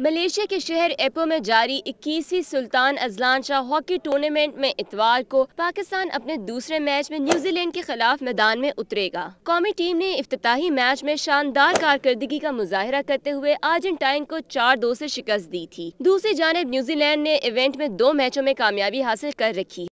Malaysia के शहर apo में जारी 21वीं Sultan Azlan Shah hockey tournament में इतवार को पाकिस्तान अपने दूसरे मैच में न्यूजीलैंड के खिलाफ मैदान में उतरेगा कौमी टीम ने अफ्ताही मैच में शानदार कारकर्दगी का मुजाहरा करते हुए अर्जेंटाइन को चार दो ऐसी शिकस्त दी थी दूसरी जानब न्यूजीलैंड ने इवेंट में दो मैचों में कामयाबी हासिल कर रखी